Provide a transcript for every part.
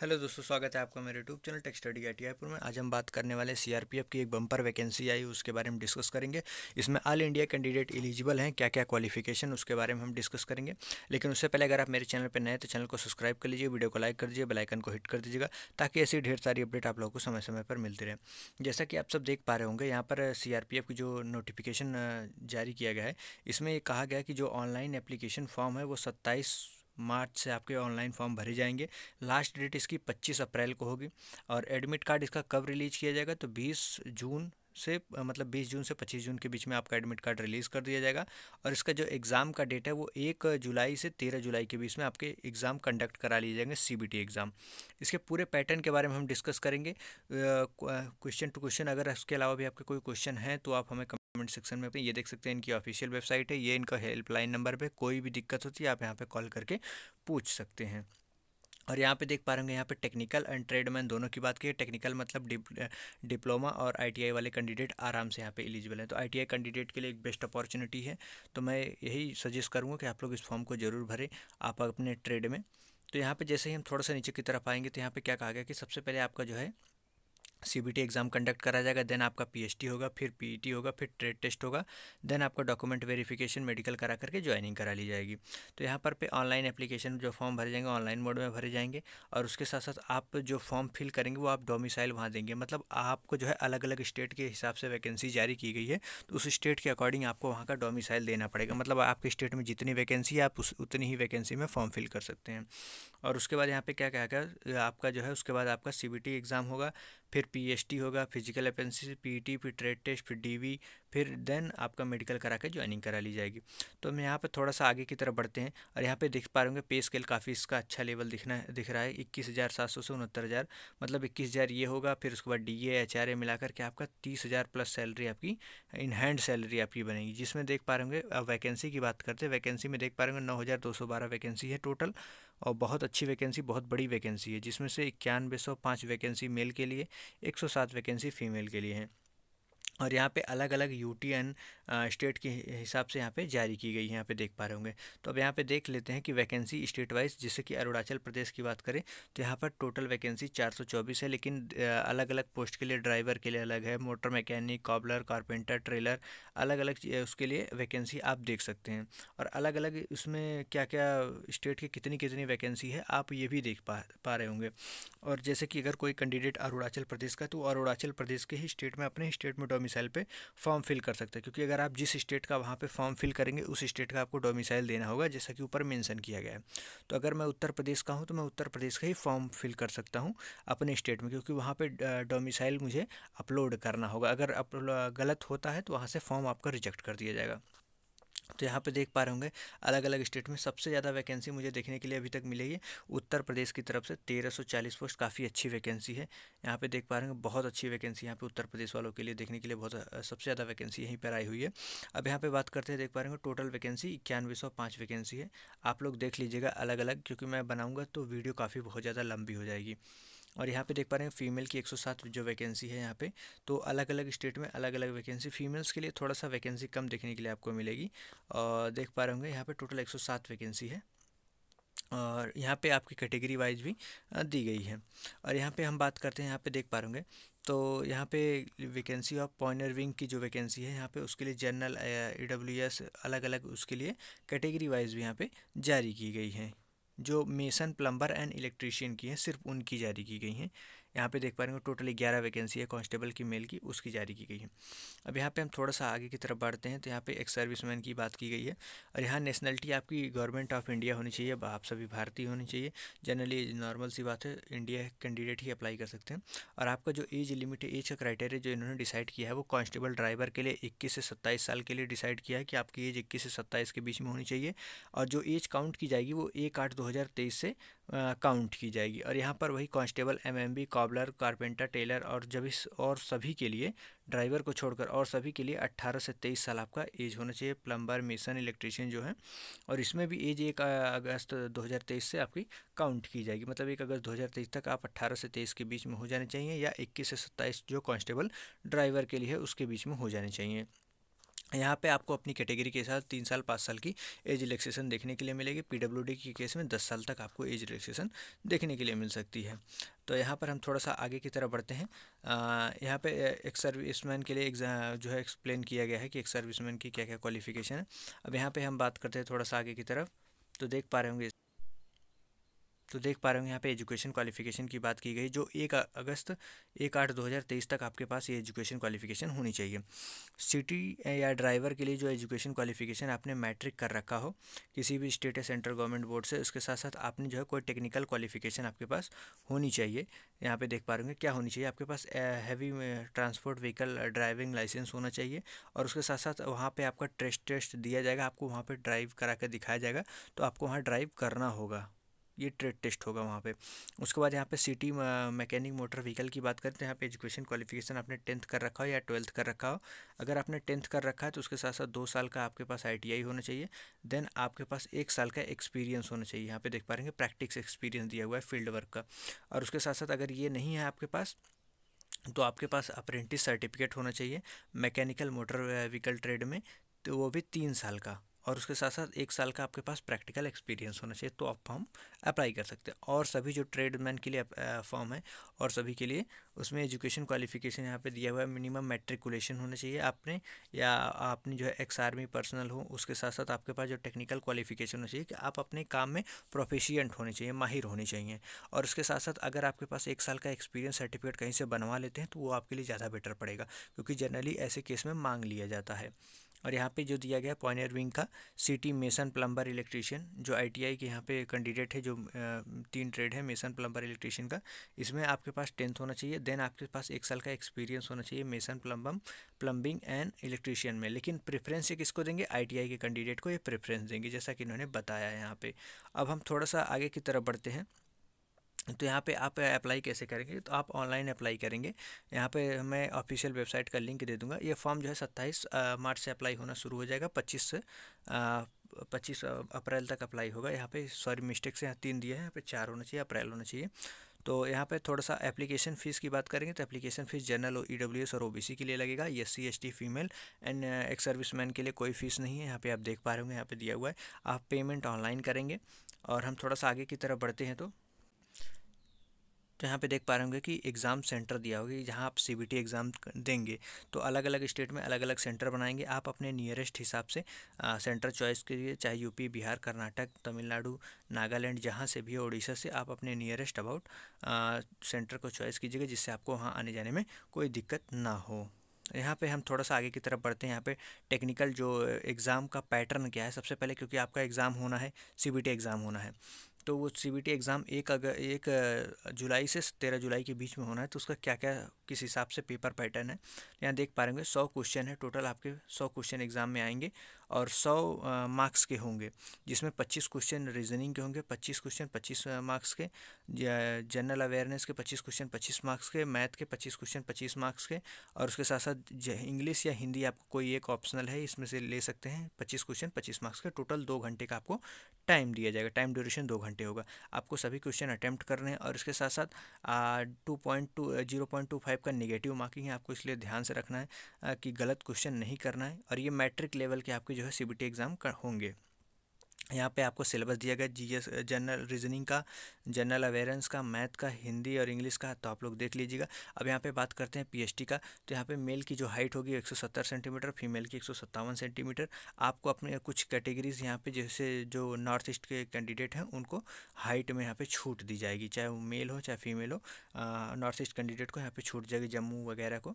hello दोस्तों स्वागत है आपका मेरे यूट्यूब चैनल टेक्सटडी स्टडी आई टी आईपुर में आज हम बात करने वाले सीआरपीएफ की एक बम्पर वैकेंसी आई उसके बारे में डिस्कस करेंगे इसमें ऑल इंडिया कैंडिडेट एलिजिबल हैं क्या क्या क्वालिफिकेशन उसके बारे में हम डिस्कस करेंगे लेकिन उससे पहले अगर आप मेरे चैनल पर नए तो चैनल को सब्सक्राइब कर लीजिए वीडियो को लाइक कर दीजिए बेलाइकन को हिट कर दीजिएगा ताकि ऐसी ढेर सारी अपडेट आप लोगों को समय समय पर मिलती रहे जैसा कि आप सब देख पा रहे होंगे यहाँ पर सी की जो नोटिफिकेशन जारी किया गया है इसमें कहा गया कि जो ऑनलाइन एप्लीकेशन फॉर्म है वो सत्ताईस मार्च से आपके ऑनलाइन फॉर्म भरे जाएंगे लास्ट डेट इसकी 25 अप्रैल को होगी और एडमिट कार्ड इसका कब रिलीज किया जाएगा तो 20 जून से मतलब 20 जून से 25 जून के बीच में आपका एडमिट कार्ड रिलीज़ कर दिया जाएगा और इसका जो एग्ज़ाम का डेट है वो एक जुलाई से तेरह जुलाई के बीच में आपके एग्ज़ाम कंडक्ट करा लिए जाएंगे सीबीटी एग्ज़ाम इसके पूरे पैटर्न के बारे में हम डिस्कस करेंगे क्वेश्चन टू क्वेश्चन अगर इसके अलावा भी आपके कोई क्वेश्चन है तो आप हमें कमेंट सेक्शन में अपने ये देख सकते हैं इनकी ऑफिशियल वेबसाइट है ये इनका हेल्पलाइन नंबर पर कोई भी दिक्कत होती है आप यहाँ पर कॉल करके पूछ सकते हैं और यहाँ पे देख पा रहे होंगे यहाँ पे टेक्निकल एंड ट्रेडमैन दोनों की बात की टेक्निकल मतलब डिप, डिप्लोमा और आईटीआई वाले कैंडिडेट आराम से यहाँ पे एलिजिबल हैं तो आईटीआई कैंडिडेट के लिए एक बेस्ट अपॉर्चुनिटी है तो मैं यही सजेस्ट करूँगा कि आप लोग इस फॉर्म को ज़रूर भरें आप अपने ट्रेड में तो यहाँ पर जैसे ही हम थोड़ा सा नीचे की तरफ आएंगे तो यहाँ पर क्या कहा गया कि सबसे पहले आपका जो है C B T exam conduct करा जाएगा देन आपका पी एच होगा फिर पी ई टी होगा फिर ट्रेड टेस्ट होगा देन आपका डॉक्यूमेंट वेरिफिकेशन मेडिकल करा करके ज्वाइनिंग करा ली जाएगी तो यहाँ पर पे ऑनलाइन एप्लीकेशन जो फॉर्म भरे जाएंगे ऑनलाइन मोड में भरे जाएंगे और उसके साथ साथ आप जो फॉर्म फिल करेंगे वो आप डोमिसाइल वहाँ देंगे मतलब आपको जो है अलग अलग स्टेट के हिसाब से वैकेंसी जारी की गई है तो उस स्टेट के अकॉर्डिंग आपको वहाँ का डोमिसाइल देना पड़ेगा मतलब आपके स्टेट में जितनी वैकेंसी है आप उस उतनी ही वैकेंसी में फॉर्म फिल कर सकते हैं और उसके बाद यहाँ पर क्या क्या आपका जो है उसके बाद आपका सी बी टी एग्ज़ाम होगा फिर पीएचटी होगा फिजिकल अपेंसी पीटी फिर ट्रेड टेस्ट फिर डीवी फिर देन आपका मेडिकल करा के ज्वाइनिंग करा ली जाएगी तो हम यहाँ पर थोड़ा सा आगे की तरफ बढ़ते हैं और यहाँ पे देख पा रहे होंगे पे स्केल काफ़ी इसका अच्छा लेवल दिखना दिख रहा है इक्कीस हज़ार सात सौ से उनहत्तर हज़ार मतलब इक्कीस हज़ार ये होगा फिर उसके बाद डी एच आर ए मिला करके आपका तीस हज़ार प्लस सैलरी आपकी इन हैंड सैलरी आपकी बनेगी जिसमें देख पा रहे होंगे वैकेंसी की बात करते हैं वैकेंसी में देख पा रहे होंगे नौ हज़ार दो सौ बारह वैकेंसी है टोटल और बहुत अच्छी वैकेंसी बहुत बड़ी वैकेंसी है जिसमें से इक्यानवे सौ पाँच वैकेंसी मेल के लिए एक सौ सात वैकेंसी फ़ीमेल के लिए हैं और यहाँ पे अलग अलग यू टी एन स्टेट के हिसाब से यहाँ पे जारी की गई है यहाँ पे देख पा रहे होंगे तो अब यहाँ पे देख लेते हैं कि वैकेंसी स्टेट वाइज जैसे कि अरुणाचल प्रदेश की बात करें तो यहाँ पर टोटल वैकेंसी 424 है लेकिन अलग अलग पोस्ट के लिए ड्राइवर के लिए अलग है motor mechanic cobbler carpenter tailor अलग अलग उसके लिए वैकेंसी आप देख सकते हैं और अलग अलग उसमें क्या क्या स्टेट की कितनी कितनी वैकेंसी है आप ये भी देख पा पा रहे होंगे और जैसे कि अगर कोई कैंडिडेट अरुणाचल प्रदेश का तो अरुणाचल प्रदेश के ही स्टेट में अपने स्टेट में डोमिन डोमिसाइल पे फॉर्म फिल कर सकते हैं क्योंकि अगर आप जिस स्टेट का वहाँ पे फॉर्म फिल करेंगे उस स्टेट का आपको डोमिसाइल देना होगा जैसा कि ऊपर मेंशन किया गया है तो अगर मैं उत्तर प्रदेश का हूँ तो मैं उत्तर प्रदेश का ही फॉर्म फिल कर सकता हूँ अपने स्टेट में क्योंकि वहाँ पर डोमिसाइल मुझे अपलोड करना होगा अगर गलत होता है तो वहाँ से फॉर्म आपका रिजेक्ट कर दिया जाएगा तो यहाँ पे देख पा रहे होंगे अलग अलग स्टेट में सबसे ज़्यादा वैकेंसी मुझे देखने के लिए अभी तक मिली है उत्तर प्रदेश की तरफ से 1340 पोस्ट काफ़ी अच्छी वैकेंसी है यहाँ पे देख पा रहे होंगे बहुत अच्छी वैकेंसी यहाँ पे उत्तर प्रदेश वालों के लिए देखने के लिए बहुत सबसे ज़्यादा वैकेंसी यहीं पर आई हुई है अब यहाँ पर बात करते हैं देख पा रहे होंगे टोटल वैकेंसी इक्यानवे वैकेंसी है आप लोग देख लीजिएगा अलग अलग क्योंकि मैं बनाऊँगा तो वीडियो काफ़ी बहुत ज़्यादा लंबी हो जाएगी और यहाँ पे देख पा रहे हैं फीमेल की 107 जो वैकेंसी है यहाँ पे तो अलग अलग स्टेट में अलग अलग वैकेंसी फीमेल्स के लिए थोड़ा सा वैकेंसी कम देखने के लिए आपको मिलेगी और देख पा रहे होंगे यहाँ पे टोटल 107 वैकेंसी है और यहाँ पे आपकी कैटेगरी वाइज भी दी गई है और यहाँ पे हम बात करते हैं यहाँ पे देख पा रहे तो यहाँ पे वैकेंसी ऑफ पॉइनर विंग की जो वैकेंसी है यहाँ पे उसके लिए जनरल ई डब्ल्यू एस अलग अलग उसके लिए कैटेगरी वाइज भी यहाँ पे जारी की गई है जो मेसन प्लम्बर एंड इलेक्ट्रीशियन की हैं सिर्फ उनकी जारी की गई हैं यहाँ पे देख पा रहे हो टोटली ग्यारह वैकेंसी है कांस्टेबल की मेल की उसकी जारी की गई है अब यहाँ पे हम थोड़ा सा आगे की तरफ बढ़ते हैं तो यहाँ पे एक सर्विसमैन की बात की गई है और यहाँ नेशनलिटी आपकी गवर्नमेंट ऑफ इंडिया होनी चाहिए आप सभी भारतीय होनी चाहिए जनरली नॉर्मल सी बात है इंडिया कैंडिडेट ही अप्लाई कर सकते हैं और आपका जो एज लिमिट है एज का क्राइटेरिया जो इन्होंने डिसाइड किया है वो कांस्टेबल ड्राइवर के लिए इक्कीस से सत्ताईस साल के लिए डिसाइड किया है कि आपकी एज इक्कीस से सत्ताईस के बीच में होनी चाहिए और जो एज काउंट की जाएगी वो एक आठ दो हज़ार तेईस से काउंट की जाएगी और यहाँ पर वही constable M M B cobbler carpenter tailor और जब इस और सभी के लिए ड्राइवर को छोड़कर और सभी के लिए 18 से 23 साल आपका एज होना चाहिए प्लम्बर मिशन इलेक्ट्रिशियन जो है और इसमें भी एज एक अगस्त 2023 से आपकी काउंट की जाएगी मतलब एक अगस्त 2023 तक आप 18 से 23 के बीच में हो जाने चाहिए या 21 से 27 जो कांस्टेबल ड्राइवर के लिए है उसके बीच में हो जाने चाहिए यहाँ पे आपको अपनी कैटेगरी के साथ तीन साल पाँच साल की एज रिलैक्सेशन देखने के लिए मिलेगी पीडब्ल्यूडी के केस में दस साल तक आपको एज रिलैक्सेशन देखने के लिए मिल सकती है तो यहाँ पर हम थोड़ा सा आगे की तरफ बढ़ते हैं यहाँ पे एक सर्विसमैन के लिए एक जो है एक्सप्लेन किया गया है कि एक सर्विसमैन की क्या क्या क्वालिफिकेशन है अब यहाँ पर हम बात करते हैं थोड़ा सा आगे की तरफ तो देख पा रहे होंगे तो देख पा रहे हो यहाँ पे एजुकेशन क्वालिफिकेशन की बात की गई जो एक अगस्त एक आठ दो हज़ार तेईस तक आपके पास ये एजुकेशन क्वालिफिकेशन होनी चाहिए सिटी या ड्राइवर के लिए जो एजुकेशन क्वालिफिकेशन आपने मैट्रिक कर रखा हो किसी भी स्टेट या सेंट्रल गवर्नमेंट बोर्ड से उसके साथ साथ आपने जो है कोई टेक्निकल क्वालिफिकेशन आपके पास होनी चाहिए यहाँ पर देख पा रहे क्या होनी चाहिए आपके पास heavy transport vehicle driving licence होना चाहिए और उसके साथ साथ वहाँ पर आपका टेस्ट टेस्ट दिया जाएगा आपको वहाँ पर ड्राइव करा कर दिखाया जाएगा तो आपको वहाँ ड्राइव करना होगा ये ट्रेड टेस्ट होगा वहाँ पे उसके बाद यहाँ पे सिटी मैकेनिक मोटर व्हीकल की बात करते हैं यहाँ पे एजुकेशन क्वालिफिकेशन आपने टेंथ कर रखा हो या ट्वेल्थ कर रखा हो अगर आपने टेंथ कर रखा है तो उसके साथ साथ दो साल का आपके पास आई होना चाहिए देन आपके पास एक साल का एक्सपीरियंस होना चाहिए यहाँ पर देख पा रहे प्रैक्टिक्स प्रैक्टिस एक्सपीरियंस दिया हुआ है फील्ड वर्क का और उसके साथ साथ अगर ये नहीं है आपके पास तो आपके पास अप्रेंटिस सर्टिफिकेट होना चाहिए मैकेनिकल मोटर व्हीकल ट्रेड में तो वो भी तीन साल का और उसके साथ साथ एक साल का आपके पास प्रैक्टिकल एक्सपीरियंस होना चाहिए तो आप फॉर्म अप्लाई कर सकते हैं और सभी जो ट्रेडमैन के लिए फॉर्म है और सभी के लिए उसमें एजुकेशन क्वालिफिकेशन यहाँ पे दिया हुआ है मिनिमम मेट्रिकुलेशन होना चाहिए आपने या आपने जो है एक्स आर्मी पर्सनल हो उसके साथ साथ आपके पास जो टेक्निकल क्वालिफिकेशन होना चाहिए कि आप अपने काम में प्रोफेशियंट होने चाहिए माहिर होने चाहिए और उसके साथ साथ अगर आपके पास एक साल का एक्सपीरियंस सर्टिफिकेट कहीं से बनवा लेते हैं तो वो आपके लिए ज़्यादा बेटर पड़ेगा क्योंकि जनरली ऐसे केस में मांग लिया जाता है और यहाँ पे जो दिया गया पॉइनियर विंग का सिटी मेसन प्लम्बर इलेक्ट्रिशियन जो आईटीआई के यहाँ पे कैंडिडेट है जो तीन ट्रेड है मेसन प्लम्बर इलेक्ट्रिशियन का इसमें आपके पास टेंथ होना चाहिए देन आपके पास एक साल का एक्सपीरियंस होना चाहिए मेसन प्लम्बम प्लम्बिंग एंड इलेक्ट्रिशियन में लेकिन प्रेफरेंस ये किसको देंगे आई के कैंडिडेट को ये प्रेफरेंस देंगे जैसा कि इन्होंने बताया है यहाँ पर अब हम थोड़ा सा आगे की तरफ बढ़ते हैं तो यहाँ पे आप अप्लाई कैसे करेंगे तो आप ऑनलाइन अप्लाई करेंगे यहाँ पे मैं ऑफिशियल वेबसाइट का लिंक दे दूँगा ये फॉर्म जो है सत्ताईस मार्च से अप्लाई होना शुरू हो जाएगा पच्चीस से पच्चीस अप्रैल तक अप्लाई होगा यहाँ पे सॉरी मिस्टेक से यहाँ तीन दिए हैं यहाँ पे चार होना चाहिए अप्रैल होना चाहिए तो यहाँ पे थोड़ा सा एप्लीकेशन फ़ीस की बात करेंगे तो एप्लीकेशन फ़ीस जनरल ओ ई डब्ल्यू एस और ओ बी सी के लिए लगेगा S C S T female and ex serviceman के लिए कोई फ़ीस नहीं है यहाँ पे आप देख पा रहे होंगे यहाँ पे दिया हुआ है आप पेमेंट ऑनलाइन करेंगे और हम थोड़ा सा आगे की तरफ बढ़ते हैं तो तो यहाँ पे देख पा रहे होंगे कि एग्ज़ाम सेंटर दिया होगा जहाँ आप सी एग्ज़ाम देंगे तो अलग अलग स्टेट में अलग अलग सेंटर बनाएंगे आप अपने नियरेस्ट हिसाब से आ, सेंटर चॉइस के लिए चाहे यूपी बिहार कर्नाटक तमिलनाडु नागालैंड जहाँ से भी उड़ीसा से आप अपने नियरेस्ट अबाउट सेंटर को चॉइस कीजिएगा जिससे आपको वहाँ आने जाने में कोई दिक्कत ना हो यहाँ पे हम थोड़ा सा आगे की तरफ बढ़ते हैं यहाँ पे टेक्निकल जो एग्ज़ाम का पैटर्न क्या है सबसे पहले क्योंकि आपका एग्ज़ाम होना है सीबीटी एग्ज़ाम होना है तो वो सी बी टी एग्ज़ाम एक अगर एक जुलाई से तेरह जुलाई के बीच में होना है तो उसका क्या क्या किस हिसाब से पेपर पैटर्न है यहाँ देख पा रहे होंगे सौ क्वेश्चन है टोटल आपके सौ क्वेश्चन एग्ज़ाम में आएंगे और सौ मार्क्स के होंगे जिसमें पच्चीस क्वेश्चन रीजनिंग के होंगे पच्चीस क्वेश्चन पच्चीस मार्क्स के जनरल अवेयरनेस के पच्चीस क्वेश्चन पच्चीस मार्क्स के मैथ के पच्चीस क्वेश्चन पच्चीस मार्क्स के और उसके साथ साथ इंग्लिश या हिंदी आपको कोई एक ऑप्शनल है इसमें से ले सकते हैं पच्चीस क्वेश्चन पच्चीस मार्क्स के टोटल दो घंटे का आपको टाइम दिया जाएगा टाइम ड्यूरेशन दो घंटे घंटे होगा आपको सभी क्वेश्चन अटैम्प्ट करने हैं और इसके साथ साथ two point two zero point two five का निगेटिव मार्किंग है आपको इसलिए ध्यान से रखना है कि गलत क्वेश्चन नहीं करना है और ये मैट्रिक लेवल के आपके जो है सी एग्ज़ाम होंगे यहाँ पे आपको सिलेबस दिया गया जीएस जनरल रीजनिंग का जनरल अवेयरेंस का मैथ का हिंदी और इंग्लिश का तो आप लोग देख लीजिएगा अब यहाँ पे बात करते हैं पीएचटी का तो यहाँ पे मेल की जो हाइट होगी 170 सेंटीमीटर फीमेल की एक सेंटीमीटर आपको अपने कुछ कैटेगरीज यहाँ पे जैसे जो नॉर्थ ईस्ट के कैंडिडेट हैं उनको हाइट में यहाँ पर छूट दी जाएगी चाहे वो मेल हो चाहे फीमेल हो नॉर्थ ईस्ट कैंडिडेट को यहाँ पर छूट जाएगी जम्मू वगैरह को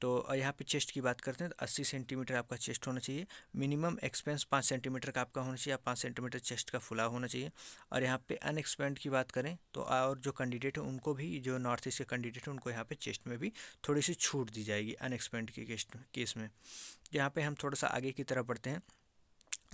तो यहाँ पे चेस्ट की बात करते हैं तो अस्सी सेंटीमीटर आपका चेस्ट होना चाहिए मिनिमम एक्सपेंस पाँच सेंटीमीटर का आपका होना चाहिए या पाँच सेंटीमीटर चेस्ट का फुला होना चाहिए और यहाँ पे अनएक्सपेंड की बात करें तो और जो कैंडिडेट है उनको भी जो नॉर्थ ईस्ट के कैंडिडेट हैं उनको यहाँ पे चेस्ट में भी थोड़ी सी छूट दी जाएगी अनएक्सपेंड के केस में यहाँ पर हम थोड़ा सा आगे की तरफ बढ़ते हैं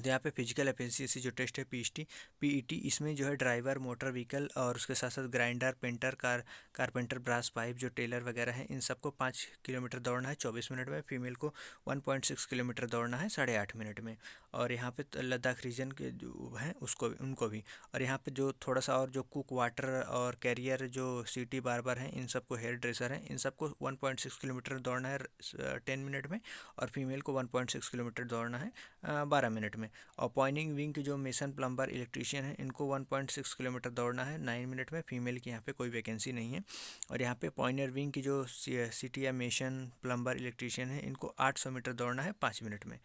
तो यहाँ पे फिजिकल एफिशिएंसी जो टेस्ट है पीएचटी पीईटी e इसमें जो है ड्राइवर मोटर व्हीकल और उसके साथ साथ grinder painter car carpenter brass pipe जो टेलर वगैरह हैं इन सबको पाँच किलोमीटर दौड़ना है चौबीस मिनट में फीमेल को वन पॉइंट सिक्स किलोमीटर दौड़ना है साढ़े आठ मिनट में और यहाँ पे तो लद्दाख रीजन के जो हैं उसको उनको भी और यहाँ पर जो थोड़ा सा और जो कुक वाटर और कैरियर जो सिटी बार हैं इन सबको हेयर ड्रेसर हैं इन सबको वन पॉइंट सिक्स किलोमीटर दौड़ना है टेन मिनट में और फीमेल को वन पॉइंट सिक्स किलोमीटर दौड़ना है बारह मिनट में है और पॉइनिंग विंग के जो मिशन प्लम्बर इलेक्ट्रीशियन है इनको 1.6 किलोमीटर दौड़ना है नाइन मिनट में फीमेल की यहाँ पे कोई वैकेंसी नहीं है और यहाँ पे पॉइनर विंग की जो सिटी या मिशन प्लम्बर इलेक्ट्रीशियन है इनको 800 मीटर दौड़ना है पाँच मिनट में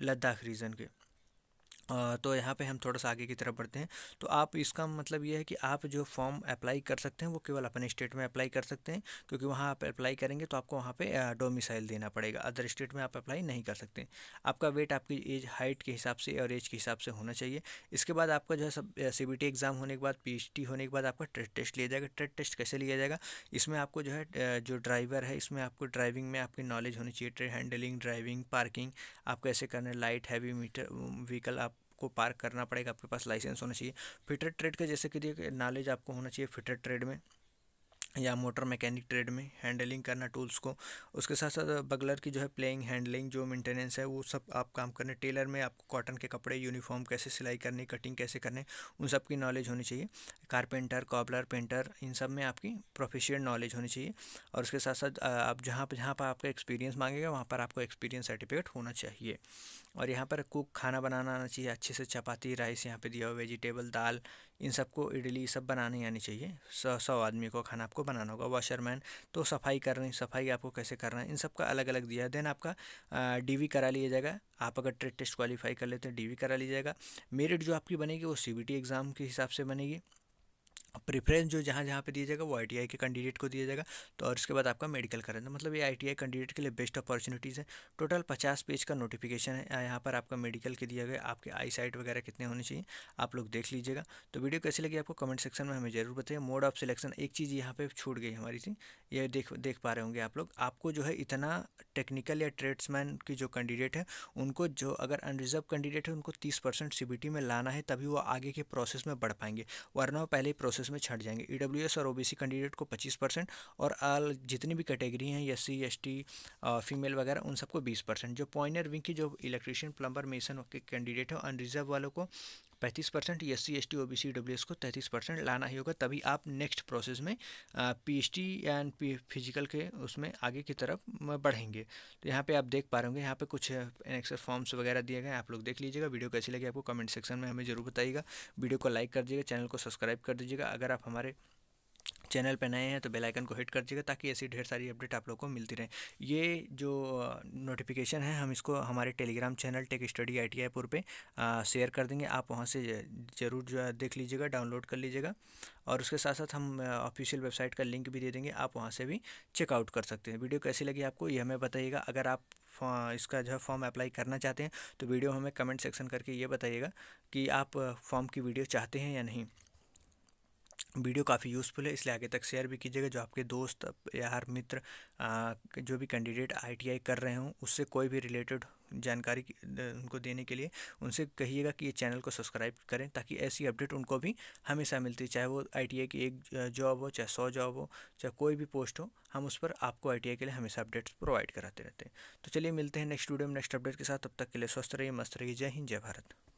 लद्दाख रीजन के तो यहाँ पे हम थोड़ा सा आगे की तरफ बढ़ते हैं तो आप इसका मतलब ये है कि आप जो फॉर्म अप्लाई कर सकते हैं वो केवल अपने स्टेट में अप्लाई कर सकते हैं क्योंकि वहाँ आप अप्लाई करेंगे तो आपको वहाँ पे डोमिसाइल देना पड़ेगा अदर स्टेट में आप अप्लाई नहीं कर सकते आपका वेट आपकी एज हाइट के हिसाब से और एज के हिसाब से होना चाहिए इसके बाद आपका जो है सब सी एग्ज़ाम होने के बाद पी होने के बाद आपका ट्रेड टेस्ट लिया जाएगा ट्रेड टेस्ट कैसे लिया जाएगा इसमें आपको जो है जो ड्राइवर है इसमें आपको ड्राइविंग में आपकी नॉलेज होनी चाहिए ट्रेड हैंडलिंग ड्राइविंग पार्किंग आप कैसे करना लाइट हैवी मीटर व्हीकल आप आपको पार्क करना पड़ेगा आपके पास लाइसेंस होना चाहिए फिटर ट्रेड का जैसे कि नॉलेज आपको होना चाहिए फिटर ट्रेड में या मोटर मैकेनिक ट्रेड में हैंडलिंग करना टूल्स को उसके साथ साथ बगलर की जो है प्लेइंग हैंडलिंग जो मेंटेनेंस है वो सब आप काम करने टेलर में आपको कॉटन के कपड़े यूनिफॉर्म कैसे सिलाई करनी कटिंग कैसे करने उन सब की नॉलेज होनी चाहिए कारपेंटर कॉबलर पेंटर इन सब में आपकी प्रोफेशनल नॉलेज होनी चाहिए और उसके साथ साथ आप जहाँ पर जहाँ पर आपका एक्सपीरियंस मांगेगा वहाँ पर आपको एक्सपीरियंस सर्टिफिकेट होना चाहिए और यहाँ पर कुक खाना बनाना आना चाहिए अच्छे से चपाती राइस यहाँ पर दिया हुआ वेजिटेबल दाल इन सबको इडली सब बनाने आनी चाहिए सौ सौ आदमी को खाना आपको बनाना होगा वॉशरमैन तो सफाई करनी सफाई आपको कैसे करना है इन सब का अलग अलग दिया है देन आपका वी करा लिया जाएगा आप अगर ट्रेड टेस्ट क्वालिफाई कर लेते हैं वी करा लीजिएगा मेरिट जो आपकी बनेगी वो टी एग्ज़ाम के हिसाब से बनेगी प्रेफरेंस जो जहाँ जहाँ पे दिया जाएगा वो आईटीआई के कैंडिडेट को दिया जाएगा तो और इसके बाद आपका मेडिकल करेंगे तो मतलब ये आईटीआई कैंडिडेट के लिए बेस्ट अपॉर्चुनिटीज़ है टोटल पचास पेज का नोटिफिकेशन है यहाँ पर आपका मेडिकल के दिया गया आपके आई साइट वगैरह कितने होने चाहिए आप लोग देख लीजिएगा तो वीडियो कैसी लगी आपको कमेंट सेक्शन में हमें जरूर बताइए मोड ऑफ सिलेक्शन एक चीज़ यहाँ पर छूट गई हमारी सी ये देख देख पा रहे होंगे आप लोग आपको जो है इतना टेक्निकल या ट्रेड्समैन की जो कैंडिडेट है उनको जो अगर अनरिजर्व कैंडिडेट है उनको तीस परसेंट में लाना है तभी वो आगे के प्रोसेस में बढ़ पाएंगे वरना पहले ही प्रोसेस प्रोसेस में छट जाएंगे ई e और ओ कैंडिडेट को पच्चीस परसेंट और आल जितनी भी कैटेगरी हैं S C S T female वगैरह उन सबको बीस परसेंट जो पॉइनर विंग की जो इलेक्ट्रिशियन प्लम्बर मेसन के कैंडिडेट हैं अनरिजर्व वालों को पैंतीस percent S C S T O B C W S को तैंतीस परसेंट लाना ही होगा तभी आप नेक्स्ट प्रोसेस में P H T and P physical के उसमें आगे की तरफ बढ़ेंगे तो यहाँ पे आप देख पा रहे होंगे यहाँ पे कुछ एक्सर फॉर्म्स वगैरह दिए गए आप लोग देख लीजिएगा वीडियो कैसी लगी आपको कमेंट सेक्शन में हमें जरूर बताइएगा वीडियो को लाइक कर दीजिएगा चैनल को सब्सक्राइब कर दीजिएगा अगर आप हमारे चैनल पर नए हैं तो बेल आइकन को हिट कर दीजिएगा ताकि ऐसी ढेर सारी अपडेट आप लोग को मिलती रहे ये जो नोटिफिकेशन है हम इसको हमारे Telegram channel tech study I T पुर पर शेयर कर देंगे आप वहाँ से ज़रूर जो है देख लीजिएगा डाउनलोड कर लीजिएगा और उसके साथ साथ हम ऑफिशियल वेबसाइट का लिंक भी दे देंगे आप वहाँ से भी चेकआउट कर सकते हैं वीडियो कैसी लगी आपको ये हमें बताइएगा अगर आप इसका जो है फॉर्म अप्लाई करना चाहते हैं तो वीडियो हमें कमेंट सेक्शन करके ये बताइएगा कि आप फॉर्म की वीडियो चाहते हैं या नहीं वीडियो काफ़ी यूज़फुल है इसलिए आगे तक शेयर भी कीजिएगा जो आपके दोस्त यार मित्र आ, जो भी कैंडिडेट आईटीआई कर रहे हों उससे कोई भी रिलेटेड जानकारी उनको देने के लिए उनसे कहिएगा कि ये चैनल को सब्सक्राइब करें ताकि ऐसी अपडेट उनको भी हमेशा मिलती है चाहे वो आईटीआई की एक जॉब हो चाहे सौ जॉब हो चाहे कोई भी पोस्ट हो हम उस पर आपको आई के लिए हमेशा अपडेट्स प्रोवाइड कराते रहते हैं तो चलिए मिलते हैं नेक्स्ट वीडियो में नेक्स्ट अपडेट के साथ तब तक के लिए स्वस्थ रहिए मस्त रहिए जय हिंद जय भारत